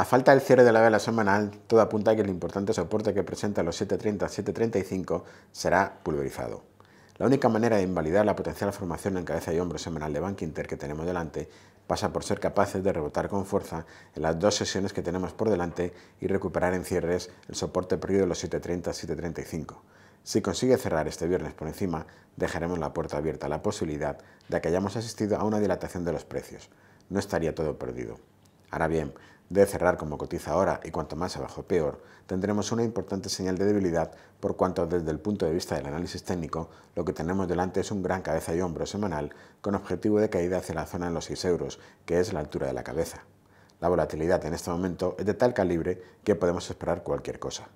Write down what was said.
A falta del cierre de la vela semanal, todo apunta a que el importante soporte que presenta los 730-735 será pulverizado. La única manera de invalidar la potencial formación en cabeza y hombro semanal de Bank Inter que tenemos delante pasa por ser capaces de rebotar con fuerza en las dos sesiones que tenemos por delante y recuperar en cierres el soporte perdido de los 730-735. Si consigue cerrar este viernes por encima, dejaremos la puerta abierta a la posibilidad de que hayamos asistido a una dilatación de los precios. No estaría todo perdido. Ahora bien, de cerrar como cotiza ahora y cuanto más abajo peor, tendremos una importante señal de debilidad por cuanto desde el punto de vista del análisis técnico lo que tenemos delante es un gran cabeza y hombro semanal con objetivo de caída hacia la zona en los 6 euros, que es la altura de la cabeza. La volatilidad en este momento es de tal calibre que podemos esperar cualquier cosa.